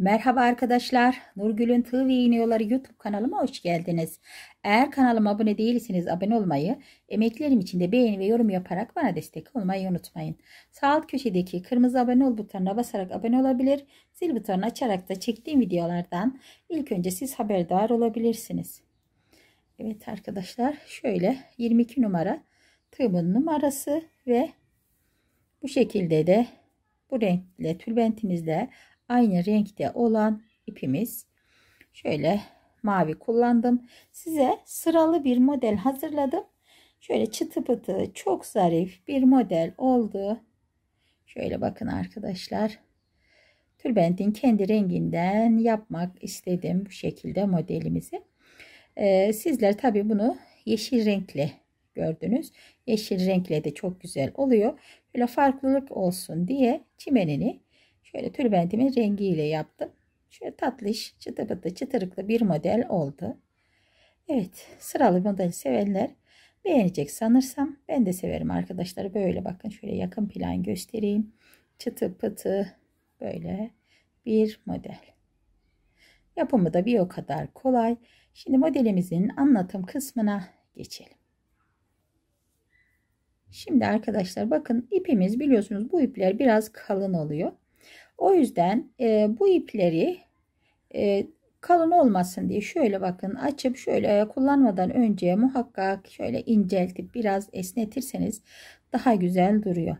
Merhaba arkadaşlar. Nurgül'ün Tığ ve İğneyoları YouTube kanalıma hoş geldiniz. Eğer kanalıma abone değilseniz abone olmayı, emeklerim için de beğeni ve yorum yaparak bana destek olmayı unutmayın. Sağ alt köşedeki kırmızı abone ol butonuna basarak abone olabilir, zil butonunu açarak da çektiğim videolardan ilk önce siz haberdar olabilirsiniz. Evet arkadaşlar şöyle 22 numara tığımın numarası ve bu şekilde de bu renkle tülbentinizle aynı renkte olan ipimiz. Şöyle mavi kullandım. Size sıralı bir model hazırladım. Şöyle çıtı pıtı çok zarif bir model oldu. Şöyle bakın arkadaşlar. Tülbentin kendi renginden yapmak istedim bu şekilde modelimizi. Ee, sizler tabi bunu yeşil renkli gördünüz. Yeşil renkle de çok güzel oluyor. Böyle farklılık olsun diye çimenini Şöyle tülbentimin rengiyle yaptım. Şöyle tatlış, çıtı pıtı, çıtırıklı bir model oldu. Evet, sıralı model sevenler beğenecek sanırsam. Ben de severim arkadaşlar. Böyle bakın şöyle yakın plan göstereyim. Çıtı pıtı böyle bir model. Yapımı da bir o kadar kolay. Şimdi modelimizin anlatım kısmına geçelim. Şimdi arkadaşlar bakın ipimiz biliyorsunuz bu ipler biraz kalın oluyor. O yüzden e, bu ipleri e, kalın olmasın diye şöyle bakın açıp şöyle kullanmadan önce muhakkak şöyle inceltip biraz esnetirseniz daha güzel duruyor.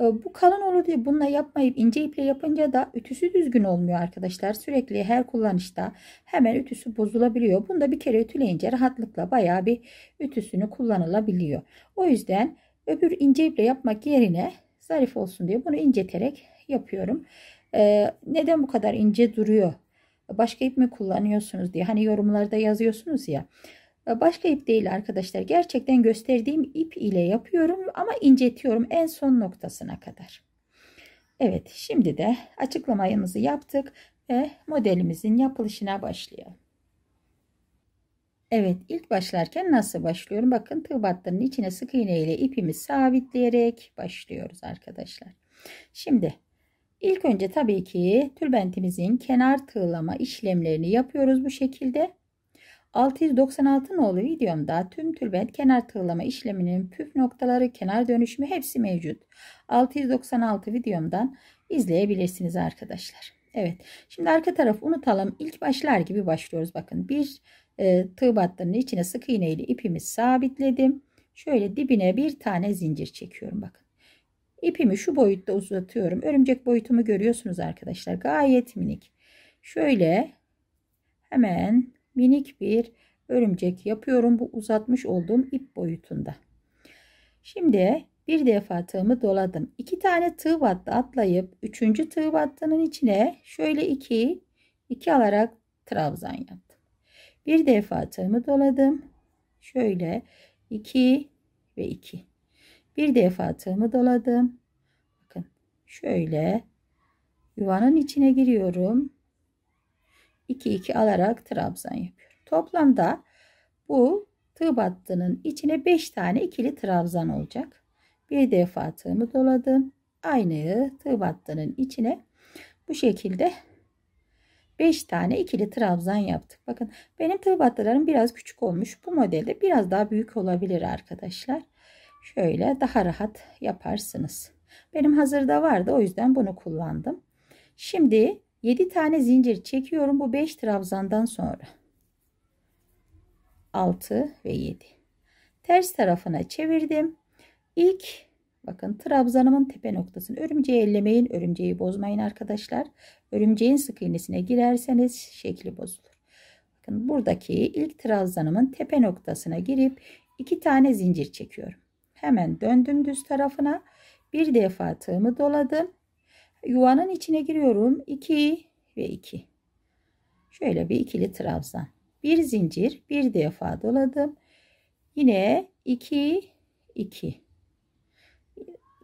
E, bu kalın olur diye bununla yapmayıp ince iple yapınca da ütüsü düzgün olmuyor arkadaşlar. Sürekli her kullanışta hemen ütüsü bozulabiliyor. Bunda bir kere ütüleyince rahatlıkla bayağı bir ütüsünü kullanılabiliyor. O yüzden öbür ince iple yapmak yerine zarif olsun diye bunu inceterek yapıyorum. Ee, neden bu kadar ince duruyor? Başka ip mi kullanıyorsunuz diye. Hani yorumlarda yazıyorsunuz ya. Başka ip değil arkadaşlar. Gerçekten gösterdiğim ip ile yapıyorum ama incetiyorum en son noktasına kadar. Evet şimdi de açıklamayımızı yaptık ve modelimizin yapılışına başlayalım. Evet ilk başlarken nasıl başlıyorum? Bakın tığ battının içine sık iğne ile ipimi sabitleyerek başlıyoruz arkadaşlar. Şimdi İlk önce tabii ki tülbentimizin kenar tığlama işlemlerini yapıyoruz bu şekilde. 696 nolu videomda tüm tülbent kenar tığlama işleminin püf noktaları, kenar dönüşümü hepsi mevcut. 696 videomdan izleyebilirsiniz arkadaşlar. Evet şimdi arka tarafı unutalım. İlk başlar gibi başlıyoruz. Bakın bir e, tığ battının içine sık iğne ile ipimi sabitledim. Şöyle dibine bir tane zincir çekiyorum bakın. İpimi şu boyutta uzatıyorum. Örümcek boyutumu görüyorsunuz arkadaşlar. Gayet minik. Şöyle hemen minik bir örümcek yapıyorum. Bu uzatmış olduğum ip boyutunda. Şimdi bir defa tığımı doladım. İki tane tığ battı atlayıp üçüncü tığ battının içine şöyle iki, iki alarak trabzan yaptım. Bir defa tığımı doladım. Şöyle iki ve iki. Bir defa tığımı doladım. Bakın şöyle yuvanın içine giriyorum. 2 2 alarak trabzan yapıyorum. Toplamda bu tığ battının içine 5 tane ikili trabzan olacak. Bir defa tığımı doladım. Aynı tığ battının içine bu şekilde 5 tane ikili trabzan yaptık. Bakın benim tığ battılarım biraz küçük olmuş. Bu modelde biraz daha büyük olabilir arkadaşlar şöyle daha rahat yaparsınız. Benim hazırda vardı o yüzden bunu kullandım. Şimdi 7 tane zincir çekiyorum bu 5 trabzandan sonra. 6 ve 7. Ters tarafına çevirdim. İlk bakın trabzanımın tepe noktasını örümceği ellemeyin. Örümceği bozmayın arkadaşlar. Örümceğin sık iğnesine girerseniz şekli bozulur. Bakın buradaki ilk trabzanımın tepe noktasına girip iki tane zincir çekiyorum. Hemen döndüm düz tarafına. Bir defa tığımı doladım. Yuvanın içine giriyorum. 2 ve 2. Şöyle bir ikili trabzan. Bir zincir bir defa doladım. Yine 2 2.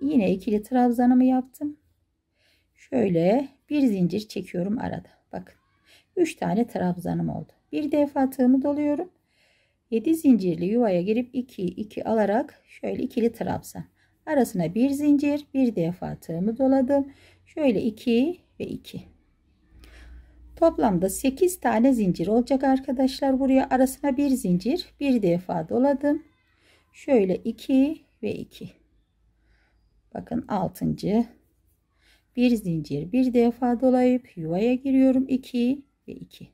Yine ikili trabzanımı yaptım. Şöyle bir zincir çekiyorum arada. Bakın. 3 tane trabzanım oldu. Bir defa tığımı doluyorum. 7 zincirli yuvaya girip 2 2 alarak şöyle ikili trabzan arasına bir zincir bir defa tığımı doladım şöyle 2 ve 2 toplamda 8 tane zincir olacak arkadaşlar buraya arasına bir zincir bir defa doladım şöyle 2 ve 2 bakın 6. bir zincir bir defa dolayıp yuvaya giriyorum 2 ve 2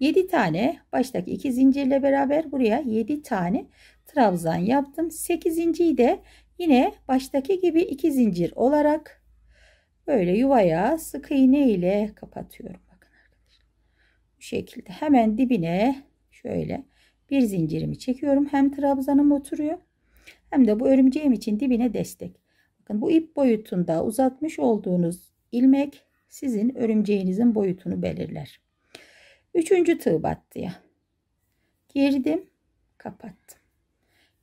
7 tane baştaki 2 zincirle beraber buraya 7 tane trabzan yaptım. 8.yi de yine baştaki gibi 2 zincir olarak böyle yuvaya sık iğne ile kapatıyorum. Bakın arkadaşlar. Bu şekilde hemen dibine şöyle bir zincirimi çekiyorum. Hem trabzanım oturuyor hem de bu örümceğim için dibine destek. Bakın bu ip boyutunda uzatmış olduğunuz ilmek sizin örümceğinizin boyutunu belirler. Üçüncü tığ battıya girdim, kapattım.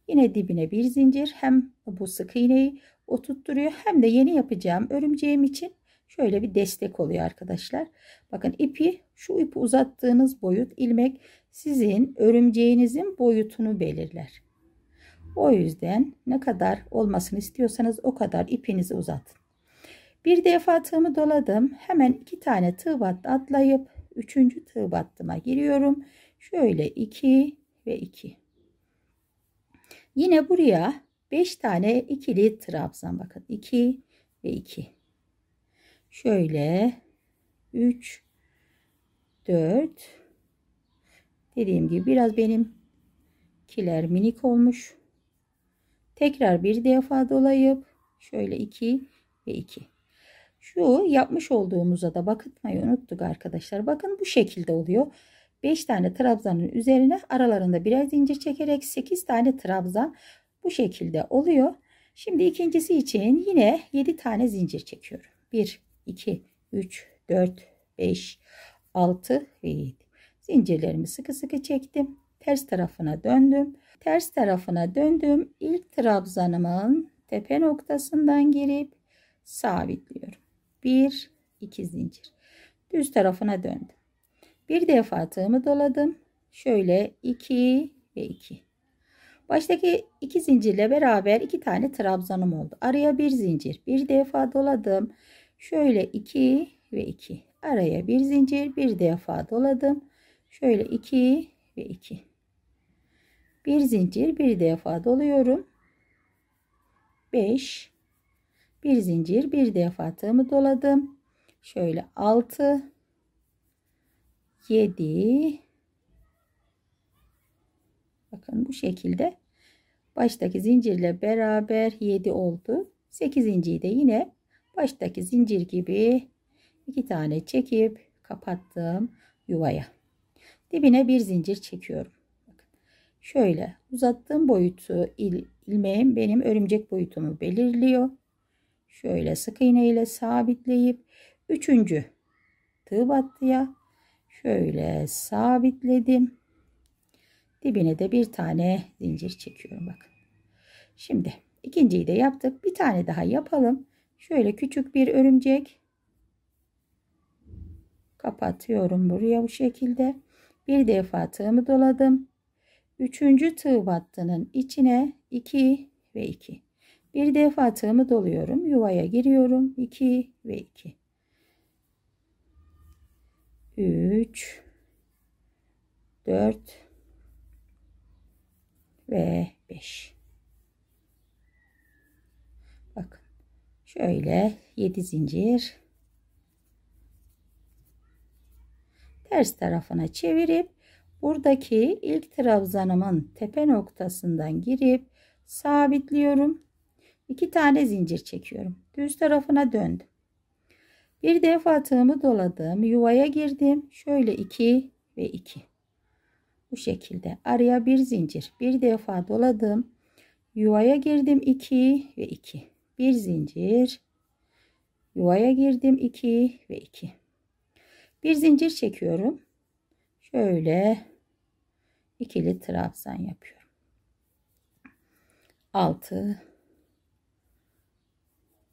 Yine dibine bir zincir hem bu sık iğneyi oturtturuyor hem de yeni yapacağım örümceğim için şöyle bir destek oluyor arkadaşlar. Bakın ipi şu ipi uzattığınız boyut ilmek sizin örümceğinizin boyutunu belirler. O yüzden ne kadar olmasını istiyorsanız o kadar ipinizi uzatın. Bir defa tığımı doladım. Hemen iki tane tığ battı atlayıp Üçüncü tığ battıma giriyorum. Şöyle 2 ve 2. Yine buraya 5 tane ikili trabzan bakın 2 ve 2. Şöyle 3 4 dediğim gibi biraz benim kiler minik olmuş. Tekrar bir defa dolayıp şöyle 2 ve 2. Şu yapmış olduğumuza da bakıtmayı unuttuk arkadaşlar. Bakın bu şekilde oluyor. 5 tane trabzanın üzerine aralarında birer zincir çekerek 8 tane trabzan bu şekilde oluyor. Şimdi ikincisi için yine 7 tane zincir çekiyorum. 1, 2, 3, 4, 5, 6 ve 7. Zincirlerimi sıkı sıkı çektim. Ters tarafına döndüm. Ters tarafına döndüm. İlk trabzanımın tepe noktasından girip sabitliyorum. 1 2 zincir düz tarafına döndüm bir defa tığımı doladım şöyle 2 ve 2 baştaki iki zincirle beraber iki tane trabzanım oldu araya bir zincir bir defa doladım şöyle 2 ve 2 araya bir zincir bir defa doladım şöyle 2 ve 2 bir zincir bir defa doluyorum 5 bir zincir bir defa tığımı doladım şöyle 6 7 bakın bu şekilde baştaki zincirle beraber 7 oldu 8. de yine baştaki zincir gibi iki tane çekip kapattım yuvaya dibine bir zincir çekiyorum şöyle uzattığım boyutu il, ilmeğim benim örümcek boyutumu belirliyor şöyle sık iğne ile sabitleyip üçüncü tığ battıya şöyle sabitledim. Dibine de bir tane zincir çekiyorum Bak. Şimdi ikinciyi de yaptık. Bir tane daha yapalım. Şöyle küçük bir örümcek kapatıyorum buraya bu şekilde. Bir defa tığımı doladım. Üçüncü tığ battının içine 2 ve 2. Bir defa tığımı doluyorum. Yuvaya giriyorum. 2 ve 2. 3 4 ve 5. Bakın. Şöyle 7 zincir ters tarafına çevirip buradaki ilk trabzanımın tepe noktasından girip sabitliyorum. 2 tane zincir çekiyorum. Düz tarafına döndüm. Bir defa tığımı doladım. Yuvaya girdim. Şöyle 2 ve 2. Bu şekilde araya bir zincir. Bir defa doladım. Yuvaya girdim 2 ve 2. Bir zincir. Yuvaya girdim 2 ve 2. Bir zincir çekiyorum. Şöyle ikili trabzan yapıyorum. 6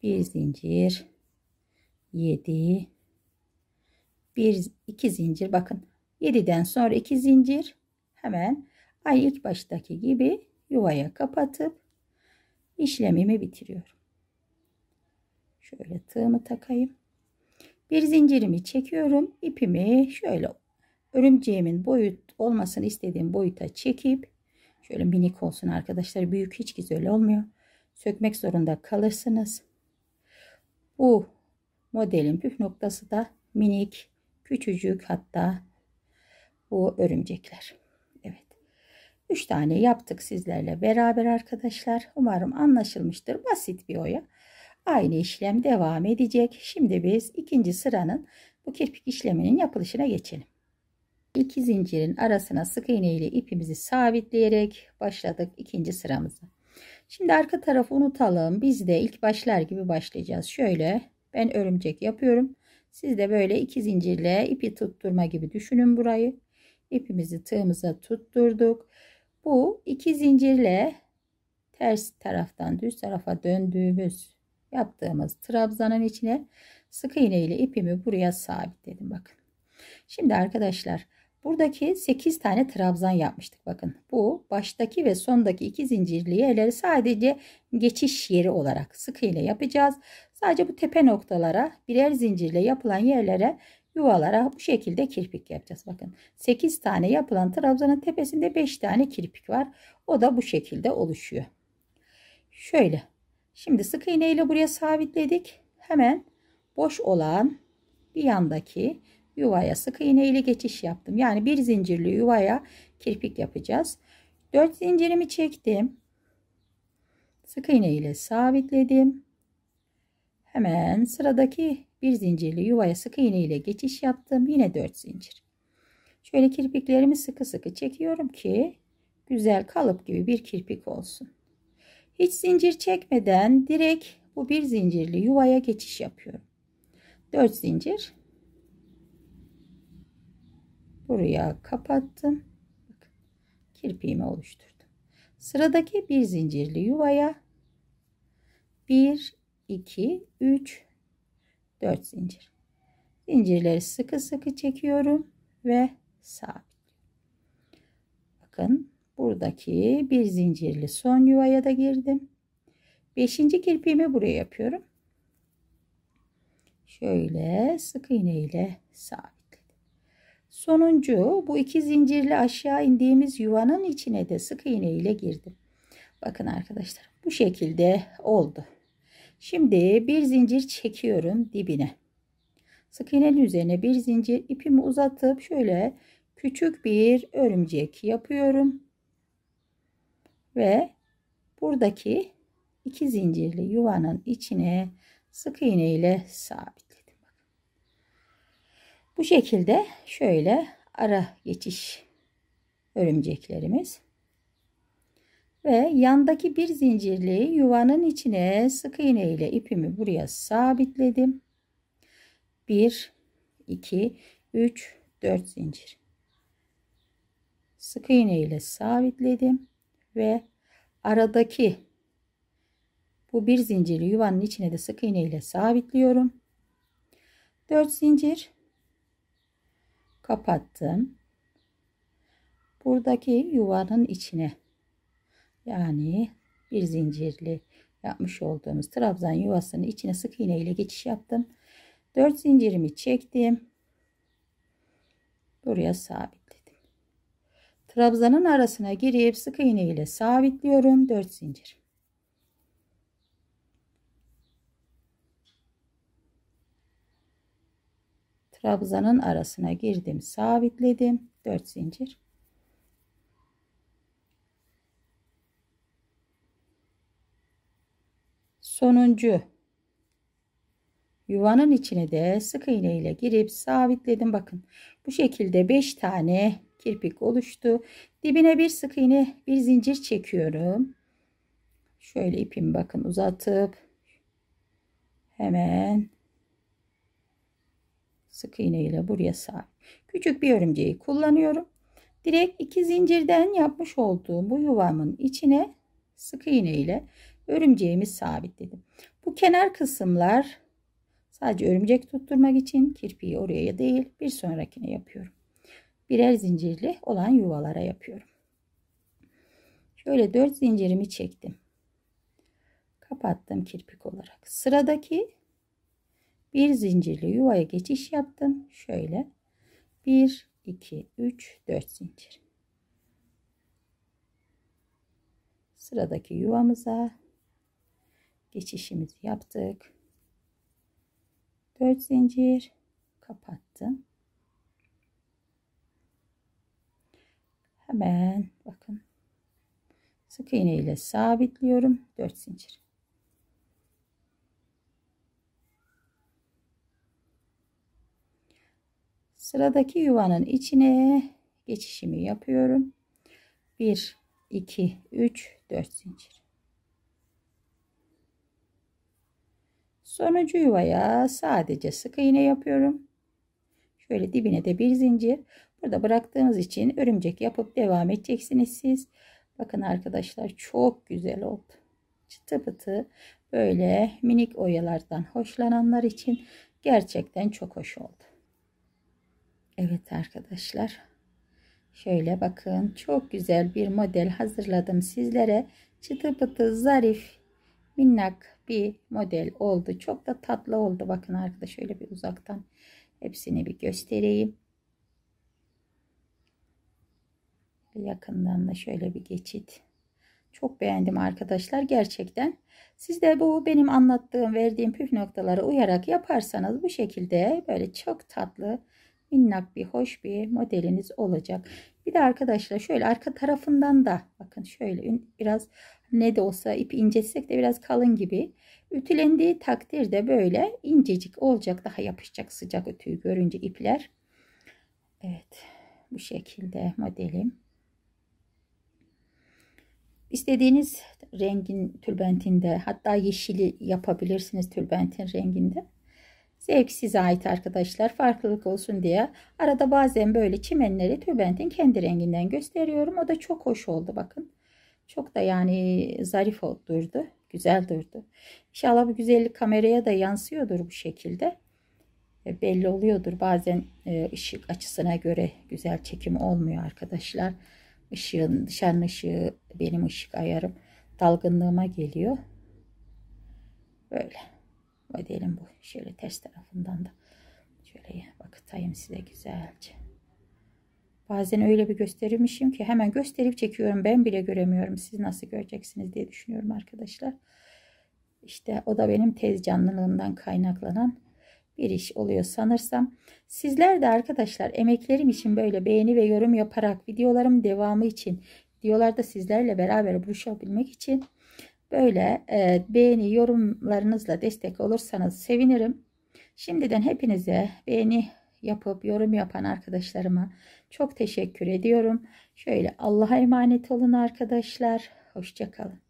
bir zincir 7 bir iki zincir bakın 7'den sonra iki zincir hemen ay ilk baştaki gibi yuvaya kapatıp işlemimi bitiriyorum. Şöyle tığımı takayım. Bir zincirimi çekiyorum. ipimi şöyle örümceğimin boyut olmasını istediğim boyuta çekip şöyle minik olsun arkadaşlar. Büyük hiç güzel olmuyor. Sökmek zorunda kalırsınız. Bu modelin püf noktası da minik, küçücük hatta bu örümcekler. Evet. 3 tane yaptık sizlerle beraber arkadaşlar. Umarım anlaşılmıştır. Basit bir oya. Aynı işlem devam edecek. Şimdi biz ikinci sıranın bu kirpik işleminin yapılışına geçelim. İki zincirin arasına sık iğne ile ipimizi sabitleyerek başladık ikinci sıramızı. Şimdi arka tarafı unutalım. Biz de ilk başlar gibi başlayacağız. Şöyle ben örümcek yapıyorum. Siz de böyle iki zincirle ipi tutturma gibi düşünün burayı. İpimizi tığımıza tutturduk. Bu iki zincirle ters taraftan düz tarafa döndüğümüz yaptığımız trabzanın içine sık iğne ile ipimi buraya sabitledim. Bakın. Şimdi arkadaşlar Buradaki 8 tane trabzan yapmıştık bakın. Bu baştaki ve sondaki iki zincirli yerleri sadece geçiş yeri olarak sık iğne yapacağız. Sadece bu tepe noktalara birer zincirle yapılan yerlere yuvalara bu şekilde kirpik yapacağız. Bakın 8 tane yapılan trabzanın tepesinde 5 tane kirpik var. O da bu şekilde oluşuyor. Şöyle. Şimdi sık iğne ile buraya sabitledik. Hemen boş olan bir yandaki yuvaya sık iğne ile geçiş yaptım. Yani bir zincirli yuvaya kirpik yapacağız. 4 zincirimi çektim. Sık iğne ile sabitledim. Hemen sıradaki bir zincirli yuvaya sık iğne ile geçiş yaptım. Yine 4 zincir. Şöyle kirpiklerimi sıkı sıkı çekiyorum ki güzel kalıp gibi bir kirpik olsun. Hiç zincir çekmeden direkt bu bir zincirli yuvaya geçiş yapıyorum. 4 zincir buraya kapattım. Bakın, kirpiğimi oluşturdum. Sıradaki bir zincirli yuvaya 1 2 3 4 zincir. Zincirleri sıkı sıkı çekiyorum ve sabit. Bakın buradaki bir zincirli son yuvaya da girdim. Beşinci kirpiğimi buraya yapıyorum. Şöyle sık iğne ile sabit. Sonuncu bu iki zincirli aşağı indiğimiz yuvanın içine de sık iğne ile girdim. Bakın arkadaşlar bu şekilde oldu. Şimdi bir zincir çekiyorum dibine. Sık iğnenin üzerine bir zincir ipimi uzatıp şöyle küçük bir örümcek yapıyorum. Ve buradaki iki zincirli yuvanın içine sık iğne ile sabit. Bu şekilde şöyle ara geçiş örümceklerimiz. Ve yandaki bir zincirli yuvanın içine sık iğne ile ipimi buraya sabitledim. 1, 2, 3, 4 zincir. Sık iğne ile sabitledim ve aradaki bu bir zincirli yuvanın içine de sık iğne ile sabitliyorum. 4 zincir kapattım. Buradaki yuvanın içine yani bir zincirli yapmış olduğumuz trabzan yuvasının içine sık iğne ile geçiş yaptım. 4 zincirimi çektim. Buraya sabitledim. Trabzanın arasına girip sık iğne ile sabitliyorum. 4 zincir. trabzanın arasına girdim sabitledim 4 zincir sonuncu yuvanın içine de sık iğne ile girip sabitledim bakın bu şekilde 5 tane kirpik oluştu dibine bir sık iğne bir zincir çekiyorum şöyle ipimi bakın uzatıp hemen sık iğne ile buraya sabit. Küçük bir örümceği kullanıyorum. Direkt iki zincirden yapmış olduğum bu yuvamın içine sık iğne ile örümceğimi sabitledim. Bu kenar kısımlar sadece örümcek tutturmak için kirpiği oraya değil bir sonrakine yapıyorum. Birer zincirli olan yuvalara yapıyorum. Şöyle 4 zincirimi çektim. Kapattım kirpik olarak. Sıradaki bir zincirli yuvaya geçiş yaptım. Şöyle 1 2 3 4 zincir. Sıradaki yuvamıza geçişimizi yaptık. 4 zincir kapattım. Hemen bakın sık iğne ile sabitliyorum 4 zincir. Sıradaki yuvanın içine geçişimi yapıyorum. 1 2 3 4 zincir. Sonuncu yuvaya sadece sık iğne yapıyorum. Şöyle dibine de bir zincir. Burada bıraktığımız için örümcek yapıp devam edeceksiniz siz. Bakın arkadaşlar çok güzel oldu. Çıtı pıtı böyle minik oyalardan hoşlananlar için gerçekten çok hoş oldu. Evet arkadaşlar. Şöyle bakın çok güzel bir model hazırladım sizlere. Çıtı pıtı zarif minnak bir model oldu. Çok da tatlı oldu. Bakın arkadaş şöyle bir uzaktan hepsini bir göstereyim. Yakından da şöyle bir geçit. Çok beğendim arkadaşlar gerçekten. Siz de bu benim anlattığım verdiğim püf noktaları uyarak yaparsanız bu şekilde böyle çok tatlı minnak bir hoş bir modeliniz olacak. Bir de arkadaşlar şöyle arka tarafından da bakın şöyle biraz ne de olsa ip incesek de biraz kalın gibi. Ütülendiği takdirde böyle incecik olacak daha yapışacak sıcak ütüyü görünce ipler. Evet bu şekilde modelim. İstediğiniz rengin tülbentinde hatta yeşili yapabilirsiniz tülbentin renginde. Zevk size ait arkadaşlar. Farklılık olsun diye. Arada bazen böyle çimenleri tübentin kendi renginden gösteriyorum. O da çok hoş oldu bakın. Çok da yani zarif durdu. Güzel durdu. İnşallah bu güzellik kameraya da yansıyordur bu şekilde. E, belli oluyordur. Bazen e, ışık açısına göre güzel çekim olmuyor arkadaşlar. Işığın, dışarının ışığı benim ışık ayarım dalgınlığıma geliyor. Böyle ödeyelim bu şöyle ters tarafından da şöyle bakıtayım size güzelce bazen öyle bir gösterilmişim ki hemen gösterip çekiyorum ben bile göremiyorum siz nasıl göreceksiniz diye düşünüyorum arkadaşlar işte o da benim tez canlılığımdan kaynaklanan bir iş oluyor sanırsam. Sizler de arkadaşlar emeklerim için böyle beğeni ve yorum yaparak videolarım devamı için videolarda sizlerle beraber buluşabilmek için Böyle e, beğeni yorumlarınızla destek olursanız sevinirim. Şimdiden hepinize beğeni yapıp yorum yapan arkadaşlarıma çok teşekkür ediyorum. Şöyle Allah'a emanet olun arkadaşlar. Hoşçakalın.